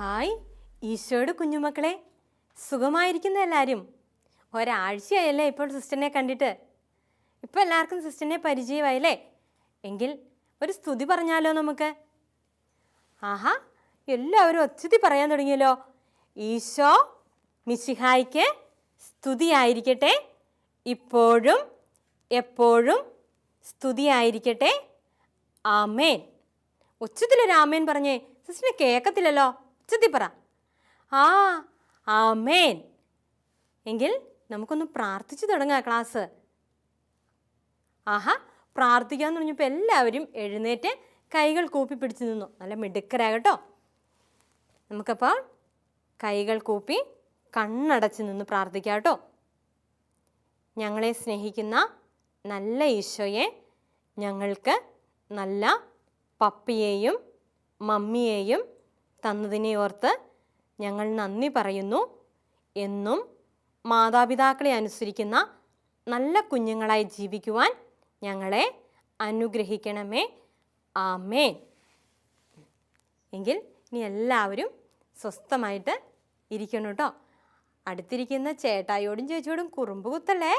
hi ഈശോയുടെ കുഞ്ഞുമക്കളെ സുഖമായിരിക്കുന്ന എല്ലാവരും ഒരാഴ്ചയായല്ലേ ഇപ്പോൾ സിസ്റ്ററിനെ കണ്ടിട്ട് ഇപ്പോൾ എല്ലാവർക്കും സിസ്റ്ററിനെ പരിചയമായില്ലേ എങ്കിൽ ഒരു സ്തുതി പറഞ്ഞാലോ നമുക്ക് ആഹാ എല്ലാവരും ഒച്ചതി പറയാൻ തുടങ്ങിയല്ലോ ഈശോ മിശിഹായിക്ക് സ്തുതിയായിരിക്കട്ടെ ഇപ്പോഴും എപ്പോഴും സ്തുതിയായിരിക്കട്ടെ ആമേൻ ഉച്ചത്തിലൊരു ആമേൻ പറഞ്ഞേ സിസ്റ്ററിനെ കേൾക്കത്തില്ലല്ലോ പറ ആ ആമേൻ എങ്കിൽ നമുക്കൊന്ന് പ്രാർത്ഥിച്ചു തുടങ്ങാം ക്ലാസ് ആഹാ പ്രാർത്ഥിക്കാന്ന് പറഞ്ഞപ്പോൾ എല്ലാവരും എഴുന്നേറ്റ് കൈകൾ കൂപ്പി പിടിച്ച് നിന്നു നല്ല മിടുക്കരാകട്ടോ നമുക്കപ്പോൾ കൈകൾ കൂപ്പി കണ്ണടച്ച് നിന്ന് പ്രാർത്ഥിക്കാം കേട്ടോ ഞങ്ങളെ സ്നേഹിക്കുന്ന നല്ല ഈശോയെ ഞങ്ങൾക്ക് നല്ല പപ്പിയെയും മമ്മിയെയും തന്നതിനെ ഓർത്ത് ഞങ്ങൾ നന്ദി പറയുന്നു എന്നും മാതാപിതാക്കളെ അനുസരിക്കുന്ന നല്ല കുഞ്ഞുങ്ങളായി ജീവിക്കുവാൻ ഞങ്ങളെ അനുഗ്രഹിക്കണമേ ആമേൻ എങ്കിൽ ഇനി എല്ലാവരും സ്വസ്ഥമായിട്ട് ഇരിക്കണം കേട്ടോ അടുത്തിരിക്കുന്ന ചേട്ടായോടും ചേച്ചിയോടും കുറുമ്പ് കുത്തല്ലേ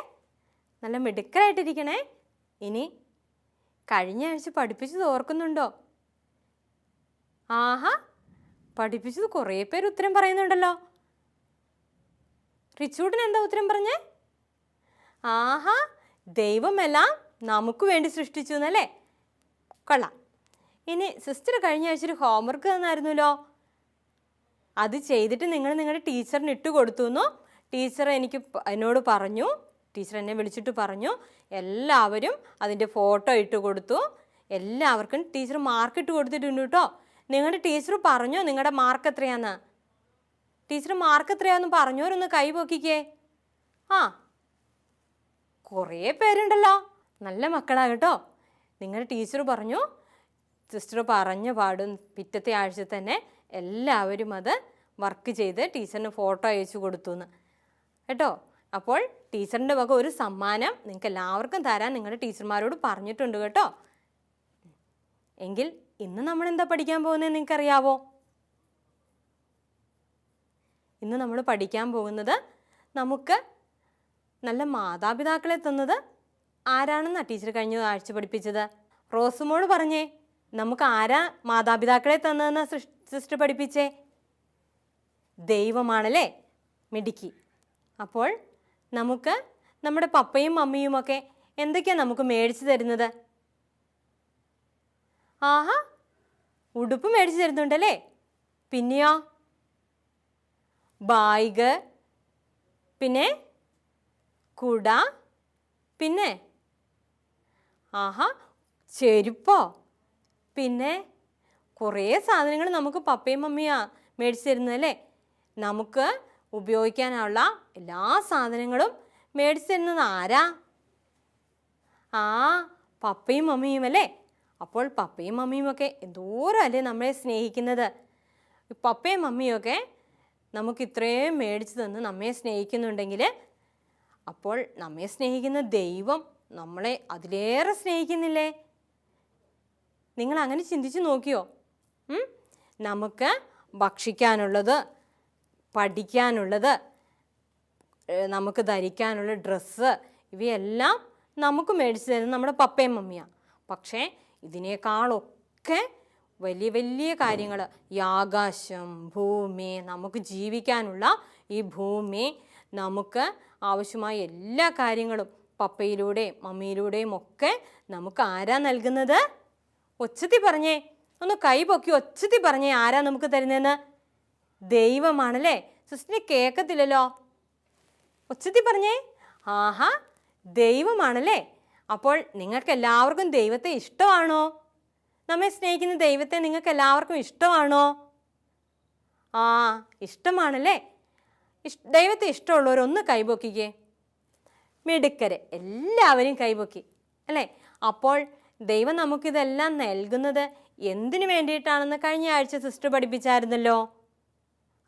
നല്ല മിടുക്കലായിട്ടിരിക്കണേ ഇനി കഴിഞ്ഞ ആഴ്ച പഠിപ്പിച്ചത് ഓർക്കുന്നുണ്ടോ ആഹാ പഠിപ്പിച്ചത് കുറേ പേര് ഉത്തരം പറയുന്നുണ്ടല്ലോ റിച്ചൂട്ടിന് എന്താ ഉത്തരം പറഞ്ഞേ ആഹാ ദൈവമെല്ലാം നമുക്ക് വേണ്ടി സൃഷ്ടിച്ചു എന്നല്ലേ കൊള്ളാം ഇനി സിസ്റ്റർ കഴിഞ്ഞ ആഴ്ച ഒരു ഹോംവർക്ക് തന്നായിരുന്നല്ലോ അത് ചെയ്തിട്ട് നിങ്ങൾ നിങ്ങളുടെ ടീച്ചറിന് ഇട്ട് കൊടുത്തു എന്നോ ടീച്ചർ എനിക്ക് എന്നോട് പറഞ്ഞു ടീച്ചർ എന്നെ വിളിച്ചിട്ട് പറഞ്ഞു എല്ലാവരും അതിൻ്റെ ഫോട്ടോ ഇട്ട് കൊടുത്തു എല്ലാവർക്കും ടീച്ചർ മാർക്ക് ഇട്ട് കൊടുത്തിട്ടുണ്ട് കേട്ടോ നിങ്ങളുടെ ടീച്ചർ പറഞ്ഞോ നിങ്ങളുടെ മാർക്ക് എത്രയാന്ന് ടീച്ചർ മാർക്ക് എത്രയാന്ന് പറഞ്ഞവരൊന്ന് കൈ പൊക്കിക്കേ ആ കുറേ പേരുണ്ടല്ലോ നല്ല മക്കളാ കേട്ടോ നിങ്ങളുടെ ടീച്ചർ പറഞ്ഞു സിസ്റ്റർ പറഞ്ഞ പാടും പിറ്റത്തെ ആഴ്ച തന്നെ എല്ലാവരും അത് വർക്ക് ചെയ്ത് ടീച്ചറിന് ഫോട്ടോ അയച്ചു കൊടുത്തു എന്ന് കേട്ടോ അപ്പോൾ ടീച്ചറിൻ്റെ വക ഒരു സമ്മാനം നിങ്ങൾക്ക് എല്ലാവർക്കും തരാൻ നിങ്ങളുടെ ടീച്ചർമാരോട് പറഞ്ഞിട്ടുണ്ട് കേട്ടോ എങ്കിൽ ഇന്ന് നമ്മൾ എന്താ പഠിക്കാൻ പോകുന്നത് നിങ്ങൾക്കറിയാവോ ഇന്ന് നമ്മൾ പഠിക്കാൻ പോകുന്നത് നമുക്ക് നല്ല മാതാപിതാക്കളെ തന്നത് ആരാണെന്നാ ടീച്ചർ കഴിഞ്ഞ ആഴ്ച പഠിപ്പിച്ചത് റോസുമോൾ പറഞ്ഞേ നമുക്ക് ആരാ മാതാപിതാക്കളെ തന്നതെന്ന് സിസ്റ്റർ പഠിപ്പിച്ചേ ദൈവമാണല്ലേ മിടുക്കി അപ്പോൾ നമുക്ക് നമ്മുടെ പപ്പയും മമ്മിയുമൊക്കെ എന്തൊക്കെയാണ് നമുക്ക് മേടിച്ചു തരുന്നത് ആഹാ ഉടുപ്പ് മേടിച്ചു തരുന്നുണ്ടല്ലേ പിന്നെയോ ബായിഗ് പിന്നെ കുട പിന്നെ ആഹാ ചെരുപ്പോ പിന്നെ കുറേ സാധനങ്ങൾ നമുക്ക് പപ്പയും മമ്മിയാ മേടിച്ചു തരുന്നതല്ലേ നമുക്ക് ഉപയോഗിക്കാനുള്ള എല്ലാ സാധനങ്ങളും മേടിച്ചു തരുന്നത് ആരാ ആ പപ്പയും മമ്മിയും അല്ലേ അപ്പോൾ പപ്പയും മമ്മിയും ഒക്കെ എന്തോരല്ലേ നമ്മളെ സ്നേഹിക്കുന്നത് പപ്പയും മമ്മിയും ഒക്കെ നമുക്ക് ഇത്രയും മേടിച്ചു തന്ന് നമ്മെ സ്നേഹിക്കുന്നുണ്ടെങ്കിൽ അപ്പോൾ നമ്മെ സ്നേഹിക്കുന്ന ദൈവം നമ്മളെ അതിലേറെ സ്നേഹിക്കുന്നില്ലേ നിങ്ങൾ അങ്ങനെ ചിന്തിച്ച് നോക്കിയോ നമുക്ക് ഭക്ഷിക്കാനുള്ളത് പഠിക്കാനുള്ളത് നമുക്ക് ധരിക്കാനുള്ള ഡ്രസ്സ് ഇവയെല്ലാം നമുക്ക് മേടിച്ചു തരുന്നത് നമ്മുടെ പപ്പയും മമ്മിയാണ് പക്ഷേ ഇതിനേക്കാളൊക്കെ വലിയ വലിയ കാര്യങ്ങൾ ഈ ആകാശം ഭൂമി നമുക്ക് ജീവിക്കാനുള്ള ഈ ഭൂമി നമുക്ക് ആവശ്യമായ എല്ലാ കാര്യങ്ങളും പപ്പയിലൂടെയും മമ്മിയിലൂടെയും ഒക്കെ നമുക്ക് ആരാ നൽകുന്നത് ഒച്ചത്തി പറഞ്ഞേ ഒന്ന് കൈ പൊക്കി ഒച്ചത്തി പറഞ്ഞേ ആരാ നമുക്ക് തരുന്നതെന്ന് ദൈവമാണല്ലേ സിസ്റ്റിനെ കേൾക്കത്തില്ലല്ലോ ഒച്ചത്തി പറഞ്ഞേ ആഹാ ദൈവമാണല്ലേ അപ്പോൾ നിങ്ങൾക്ക് എല്ലാവർക്കും ദൈവത്തെ ഇഷ്ടമാണോ നമ്മെ സ്നേഹിക്കുന്ന ദൈവത്തെ നിങ്ങൾക്ക് എല്ലാവർക്കും ഇഷ്ടമാണോ ആ ഇഷ്ടമാണല്ലേ ദൈവത്തെ ഇഷ്ടമുള്ളവരൊന്ന് കൈപൊക്കിക്കേ മിടുക്കരെ എല്ലാവരും കൈപൊക്കി അല്ലേ അപ്പോൾ ദൈവം നമുക്കിതെല്ലാം നൽകുന്നത് എന്തിനു വേണ്ടിയിട്ടാണെന്ന് കഴിഞ്ഞ ആഴ്ച സിസ്റ്റർ പഠിപ്പിച്ചായിരുന്നല്ലോ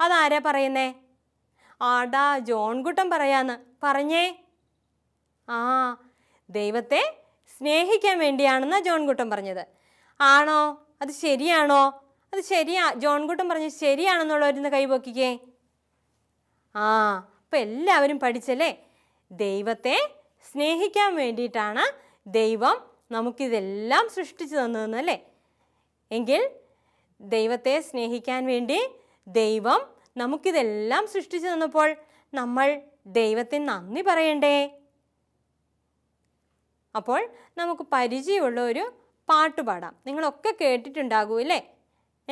അതാരാ പറയുന്നേ ആടാ ജോൺകുട്ടം പറയാന്ന് പറഞ്ഞേ ആ ദൈവത്തെ സ്നേഹിക്കാൻ വേണ്ടിയാണെന്നാണ് കുട്ടൻ പറഞ്ഞത് ആണോ അത് ശരിയാണോ അത് ശരിയാ ജോൺ ജോൺകുട്ടൻ പറഞ്ഞു ശരിയാണെന്നുള്ളവരുന്ന് കൈപോക്കിക്കേ ആ അപ്പം എല്ലാവരും പഠിച്ചല്ലേ ദൈവത്തെ സ്നേഹിക്കാൻ വേണ്ടിയിട്ടാണ് ദൈവം നമുക്കിതെല്ലാം സൃഷ്ടിച്ചു തന്നതെന്നല്ലേ എങ്കിൽ ദൈവത്തെ സ്നേഹിക്കാൻ വേണ്ടി ദൈവം നമുക്കിതെല്ലാം സൃഷ്ടിച്ചു തന്നപ്പോൾ നമ്മൾ ദൈവത്തെ നന്ദി പറയണ്ടേ അപ്പോൾ നമുക്ക് പരിചയമുള്ള ഒരു പാട്ട് പാടാം നിങ്ങളൊക്കെ കേട്ടിട്ടുണ്ടാകൂ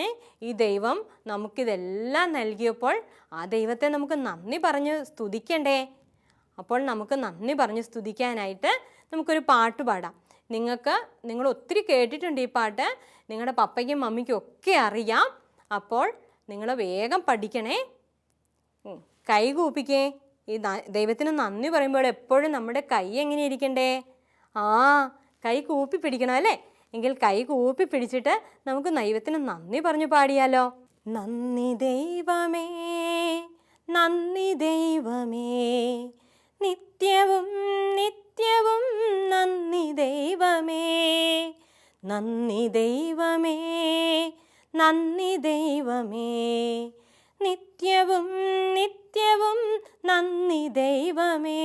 ഏ ഈ ദൈവം നമുക്കിതെല്ലാം നൽകിയപ്പോൾ ആ ദൈവത്തെ നമുക്ക് നന്ദി പറഞ്ഞ് സ്തുതിക്കണ്ടേ അപ്പോൾ നമുക്ക് നന്ദി പറഞ്ഞ് സ്തുതിക്കാനായിട്ട് നമുക്കൊരു പാട്ട് പാടാം നിങ്ങൾക്ക് നിങ്ങൾ ഒത്തിരി കേട്ടിട്ടുണ്ട് ഈ പാട്ട് നിങ്ങളുടെ പപ്പയ്ക്കും മമ്മിക്കും ഒക്കെ അറിയാം അപ്പോൾ നിങ്ങൾ വേഗം പഠിക്കണേ കൂപ്പിക്കേ ഈ ദൈവത്തിന് നന്ദി പറയുമ്പോൾ എപ്പോഴും നമ്മുടെ കൈ എങ്ങനെ ഇരിക്കണ്ടേ ആ കൈ കൂപ്പി പിടിക്കണം അല്ലേ എങ്കിൽ കൈ കൂപ്പി പിടിച്ചിട്ട് നമുക്ക് നൈവത്തിന് നന്ദി പറഞ്ഞു പാടിയാലോ നന്ദി ദൈവമേ നന്ദി ദൈവമേ നിത്യവും നിത്യവും നന്ദി ദൈവമേ നന്ദി ദൈവമേ നന്ദി ദൈവമേ നിത്യവും നിത്യവും നന്ദി ദൈവമേ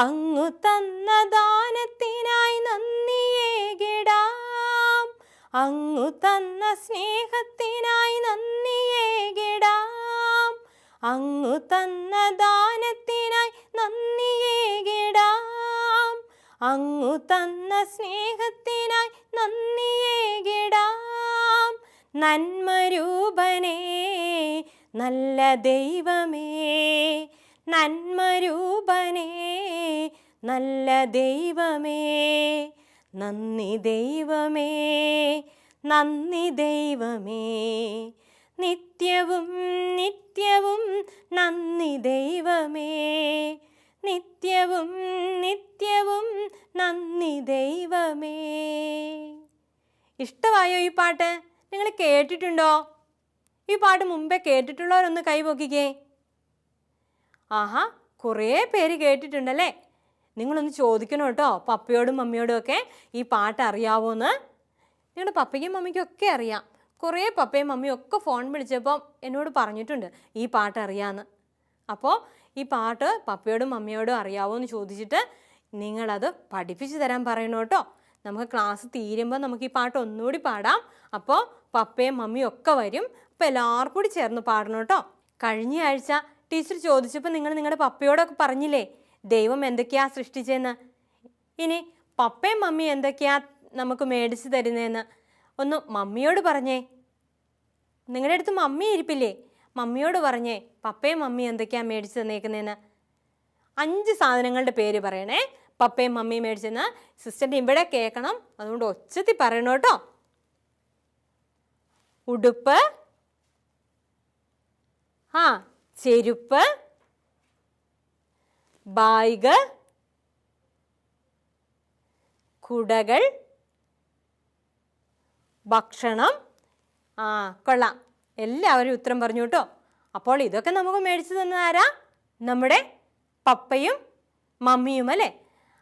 അങ്ങു തന്ന ദാനത്തിനായി നന്ദിയേകിടാം അങ്ങു തന്ന സ്നേഹത്തിനായി നന്ദിയേകിടാം അങ്ങു തന്ന ദാനത്തിനായി നന്ദിയേകിടാം അങ്ങു തന്ന സ്നേഹത്തിനായി നന്ദിയേകിടാം നന്മരൂപനേ നല്ല ദൈവമേ നന്മരൂപനേ നല്ല ദൈവമേ നന്ദി ദൈവമേ നന്ദി ദൈവമേ നിത്യവും നിത്യവും നന്ദി ദൈവമേ നിത്യവും നിത്യവും നന്ദി ദൈവമേ ഇഷ്ടമായോ ഈ പാട്ട് നിങ്ങൾ കേട്ടിട്ടുണ്ടോ ഈ പാട്ട് മുമ്പേ കേട്ടിട്ടുള്ളവരൊന്ന് കൈ പൊക്കിക്കേ ആഹാ കുറേ പേര് കേട്ടിട്ടുണ്ടല്ലേ നിങ്ങളൊന്ന് ചോദിക്കണം കേട്ടോ പപ്പയോടും മമ്മിയോടും ഒക്കെ ഈ പാട്ട് അറിയാവോ എന്ന് നിങ്ങളുടെ പപ്പയ്ക്കും മമ്മിക്കും ഒക്കെ അറിയാം കുറേ പപ്പയും മമ്മിയും ഒക്കെ ഫോൺ വിളിച്ചപ്പം എന്നോട് പറഞ്ഞിട്ടുണ്ട് ഈ പാട്ട് അറിയാമെന്ന് അപ്പോൾ ഈ പാട്ട് പപ്പയോടും മമ്മിയോടും അറിയാവോ എന്ന് ചോദിച്ചിട്ട് നിങ്ങളത് പഠിപ്പിച്ചു തരാൻ പറയണോ കേട്ടോ നമുക്ക് ക്ലാസ് തീരുമ്പോൾ നമുക്ക് ഈ പാട്ട് ഒന്നുകൂടി പാടാം അപ്പോൾ പപ്പയും മമ്മിയും ഒക്കെ വരും അപ്പോൾ എല്ലാവർക്കും കൂടി ചേർന്ന് പാടണം കേട്ടോ കഴിഞ്ഞ ആഴ്ച ടീച്ചർ ചോദിച്ചപ്പോൾ നിങ്ങൾ നിങ്ങളുടെ പപ്പയോടൊക്കെ പറഞ്ഞില്ലേ ദൈവം എന്തൊക്കെയാ സൃഷ്ടിച്ചതെന്ന് ഇനി പപ്പയും മമ്മിയും എന്തൊക്കെയാ നമുക്ക് മേടിച്ച് തരുന്നതെന്ന് ഒന്ന് മമ്മിയോട് പറഞ്ഞേ നിങ്ങളുടെ അടുത്ത് മമ്മി ഇരിപ്പില്ലേ മമ്മിയോട് പറഞ്ഞേ പപ്പയും മമ്മിയും എന്തൊക്കെയാ മേടിച്ച് തന്നേക്കുന്നതെന്ന് അഞ്ച് സാധനങ്ങളുടെ പേര് പറയണേ പപ്പയും മമ്മിയും മേടിച്ചെന്ന് സിസ്റ്ററിൻ്റെ ഇവിടെ കേൾക്കണം അതുകൊണ്ട് ഒച്ചത്തിൽ പറയണം കേട്ടോ ഉടുപ്പ് ആ ചെരുപ്പ് ബായ്ഗ് കുടകൾ ഭക്ഷണം ആ കൊള്ളാം എല്ലാവരും ഉത്തരം പറഞ്ഞു കേട്ടോ അപ്പോൾ ഇതൊക്കെ നമുക്ക് മേടിച്ചു തന്ന ആരാ നമ്മുടെ പപ്പയും മമ്മിയും അല്ലേ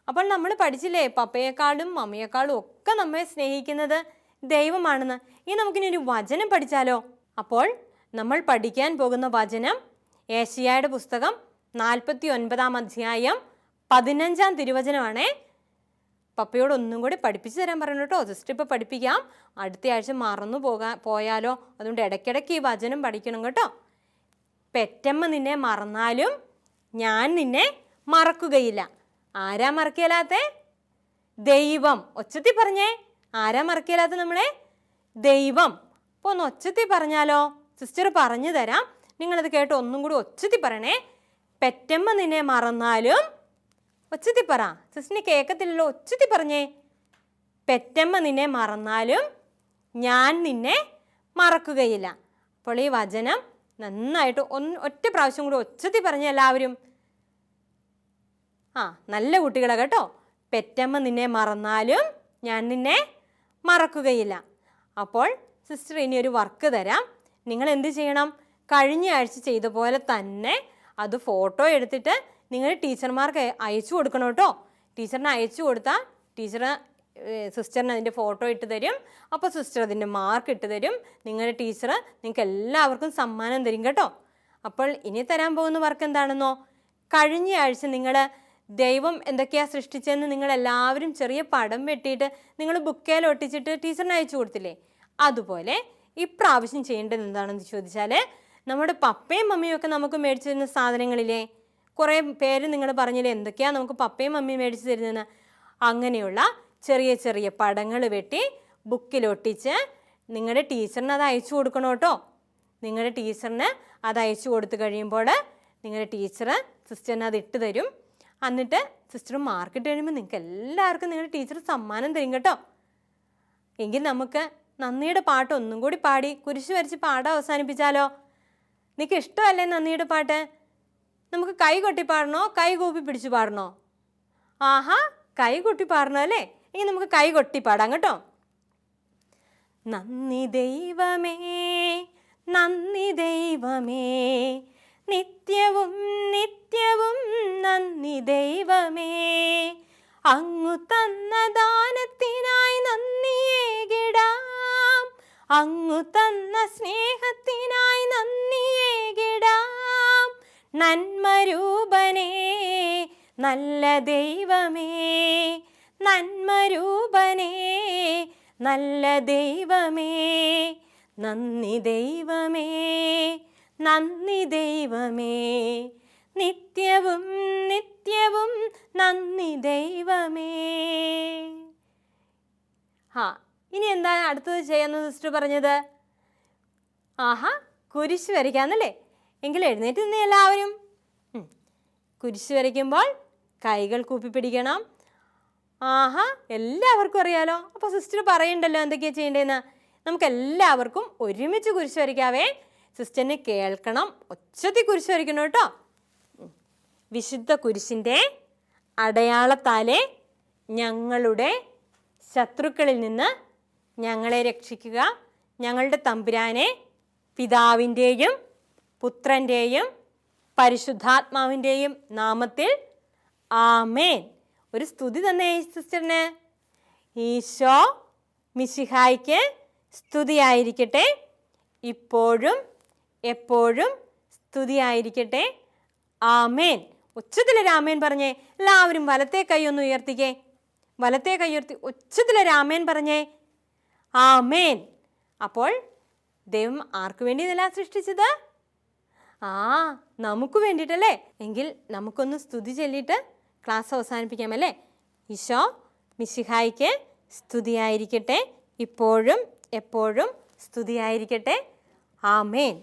അപ്പോൾ നമ്മൾ പഠിച്ചില്ലേ പപ്പയെക്കാളും മമ്മിയെക്കാളും ഒക്കെ നമ്മെ സ്നേഹിക്കുന്നത് ദൈവമാണെന്ന് ഇനി നമുക്കിനി ഒരു വചനം പഠിച്ചാലോ അപ്പോൾ നമ്മൾ പഠിക്കാൻ പോകുന്ന വചനം ഏഷ്യായുടെ പുസ്തകം നാൽപ്പത്തി ഒൻപതാം അധ്യായം പതിനഞ്ചാം തിരുവചനമാണേ പപ്പയോട് ഒന്നും കൂടി പഠിപ്പിച്ചു തരാൻ പറഞ്ഞു കേട്ടോ ജസ്റ്റ് ഇപ്പോൾ പഠിപ്പിക്കാം അടുത്ത ആഴ്ച മറന്നു പോകാൻ പോയാലോ അതുകൊണ്ട് ഇടയ്ക്കിടയ്ക്ക് ഈ വചനം പഠിക്കണം കേട്ടോ പെറ്റമ്മ നിന്നെ മറന്നാലും ഞാൻ നിന്നെ മറക്കുകയില്ല ആരാ മറക്കില്ലാത്ത ദൈവം ഒച്ചത്തി പറഞ്ഞേ ആരാ മറക്കില്ലാത്ത നമ്മളെ ദൈവം അപ്പോൾ ഒന്ന് ഒച്ചത്തി പറഞ്ഞാലോ സിസ്റ്റർ പറഞ്ഞു തരാം നിങ്ങളത് കേട്ട് ഒന്നും കൂടി ഒച്ചത്തി പറയണേ പെറ്റമ്മ നിന്നെ മറന്നാലും ഒച്ചത്തി പറ സിസ്റ്റിന് കേൾക്കത്തില്ലല്ലോ ഒച്ചത്തി പറഞ്ഞേ പെറ്റമ്മ നിന്നെ മറന്നാലും ഞാൻ നിന്നെ മറക്കുകയില്ല അപ്പോൾ ഈ വചനം നന്നായിട്ട് ഒന്ന് ഒറ്റ പ്രാവശ്യം കൂടി ഒച്ചത്തി പറഞ്ഞ എല്ലാവരും ആ നല്ല കുട്ടികളെ കേട്ടോ പെറ്റമ്മ നിന്നെ മറന്നാലും ഞാൻ നിന്നെ മറക്കുകയില്ല അപ്പോൾ സിസ്റ്റർ ഇനി ഒരു വർക്ക് തരാം നിങ്ങൾ എന്ത് ചെയ്യണം കഴിഞ്ഞ ആഴ്ച ചെയ്ത പോലെ തന്നെ അത് ഫോട്ടോ എടുത്തിട്ട് നിങ്ങൾ ടീച്ചർമാർക്ക് അയച്ചു കൊടുക്കണം കേട്ടോ ടീച്ചറിന് അയച്ചു കൊടുത്താൽ ടീച്ചർ സിസ്റ്ററിന് അതിൻ്റെ ഫോട്ടോ ഇട്ട് തരും അപ്പോൾ സിസ്റ്റർ അതിൻ്റെ മാർക്ക് ഇട്ട് തരും നിങ്ങളുടെ ടീച്ചർ നിങ്ങൾക്ക് എല്ലാവർക്കും സമ്മാനം തരും കേട്ടോ അപ്പോൾ ഇനി തരാൻ പോകുന്ന വർക്ക് എന്താണെന്നോ കഴിഞ്ഞ ആഴ്ച നിങ്ങൾ ദൈവം എന്തൊക്കെയാണ് സൃഷ്ടിച്ചതെന്ന് നിങ്ങൾ എല്ലാവരും ചെറിയ പടം വെട്ടിയിട്ട് നിങ്ങൾ ബുക്കേൽ ഒട്ടിച്ചിട്ട് ടീച്ചറിന് അയച്ചു കൊടുത്തില്ലേ അതുപോലെ ഇപ്രാവശ്യം ചെയ്യേണ്ടത് എന്താണെന്ന് ചോദിച്ചാൽ നമ്മുടെ പപ്പയും മമ്മിയും ഒക്കെ നമുക്ക് മേടിച്ചു തരുന്ന സാധനങ്ങളിലെ കുറേ പേര് നിങ്ങൾ പറഞ്ഞില്ലേ എന്തൊക്കെയാണ് നമുക്ക് പപ്പയും മമ്മിയും മേടിച്ചു തരുന്നതെന്ന് അങ്ങനെയുള്ള ചെറിയ ചെറിയ പടങ്ങൾ വെട്ടി ബുക്കിലൊട്ടിച്ച് നിങ്ങളുടെ ടീച്ചറിന് അത് അയച്ചു കൊടുക്കണം കേട്ടോ നിങ്ങളുടെ ടീച്ചറിന് അത് അയച്ചു കൊടുത്തു കഴിയുമ്പോൾ നിങ്ങളുടെ ടീച്ചർ സിസ്റ്ററിന് അത് ഇട്ട് തരും എന്നിട്ട് സിസ്റ്റർ മാർക്കറ്റ് കഴിയുമ്പോൾ നിങ്ങൾക്ക് എല്ലാവർക്കും നിങ്ങളുടെ ടീച്ചർ സമ്മാനം തരും കേട്ടോ എങ്കിൽ നമുക്ക് നന്ദിയുടെ പാട്ട് ഒന്നും കൂടി പാടി കുരിശ് വരച്ച് പാടം അവസാനിപ്പിച്ചാലോ നിനക്ക് ഇഷ്ടമല്ലേ നന്ദിയുടെ പാട്ട് നമുക്ക് കൈ കൊട്ടി പാടണോ കൈ കൂപ്പി പിടിച്ച് പാടണോ ആഹാ കൈ കൊട്ടി പാടണോ അല്ലേ ഇനി നമുക്ക് കൈ കൊട്ടി പാടാം കേട്ടോ നന്ദി ദൈവമേ നന്ദി ദൈവമേ നിത്യവും നിത്യവും നന്ദി ദൈവമേ അങ്ങു തന്ന ദാനത്തിനായി കിടാം അങ്ങു തന്ന സ്നേഹത്തിനായി നന്ദി നൽകിടാം നന്മരൂപനേ നല്ല ദൈവമേ നന്മരൂപനേ നല്ല ദൈവമേ നന്ദി ദൈവമേ നന്ദി ദൈവമേ നിത്യവും നിത്യവും നന്ദി ദൈവമേ ഹാ ഇനി എന്താണ് അടുത്തത് ചെയ്യുന്നത് സിസ്റ്റർ പറഞ്ഞത് ആഹാ കുരിശ് വരയ്ക്കാന്നല്ലേ എങ്കിൽ എഴുന്നേറ്റ് നിന്നേ എല്ലാവരും കുരിശ് വരയ്ക്കുമ്പോൾ കൈകൾ കൂപ്പിപ്പിടിക്കണം ആഹാ എല്ലാവർക്കും അറിയാലോ അപ്പോൾ സിസ്റ്റർ പറയണ്ടല്ലോ എന്തൊക്കെയാണ് ചെയ്യേണ്ടതെന്ന് നമുക്ക് എല്ലാവർക്കും ഒരുമിച്ച് കുരിശ് വരയ്ക്കാവേ സിസ്റ്ററിനെ കേൾക്കണം ഒച്ചത്തിൽ കുരിശ് വരയ്ക്കണം കേട്ടോ വിശുദ്ധ കുരിശിൻ്റെ അടയാളത്താലെ ഞങ്ങളുടെ ശത്രുക്കളിൽ നിന്ന് ഞങ്ങളെ രക്ഷിക്കുക ഞങ്ങളുടെ തമ്പുരാനെ പിതാവിൻ്റെയും പുത്രൻ്റെയും പരിശുദ്ധാത്മാവിൻ്റെയും നാമത്തിൽ ആമേൻ ഒരു സ്തുതി തന്നെ സിസ്റ്ററിന് ഈശോ മിശിഹായിക്ക് സ്തുതിയായിരിക്കട്ടെ ഇപ്പോഴും എപ്പോഴും സ്തുതിയായിരിക്കട്ടെ ആമേൻ ഉച്ചത്തിൽ രാമേൻ പറഞ്ഞേ എല്ലാവരും വലത്തെ കൈ ഒന്ന് ഉയർത്തിക്കേ വലത്തെ കൈ ഉയർത്തി ഉച്ചത്തിൽ രാമേൻ പറഞ്ഞേ ആമേൻ അപ്പോൾ ദൈവം ആർക്കു വേണ്ടി ഇതെല്ലാം സൃഷ്ടിച്ചത് ആ നമുക്ക് വേണ്ടിയിട്ടല്ലേ എങ്കിൽ നമുക്കൊന്ന് സ്തുതി ചൊല്ലിയിട്ട് ക്ലാസ് അവസാനിപ്പിക്കാം അല്ലേ ഈശോ മിശിഹായിക്ക് സ്തുതിയായിരിക്കട്ടെ ഇപ്പോഴും എപ്പോഴും സ്തുതിയായിരിക്കട്ടെ ആമേൻ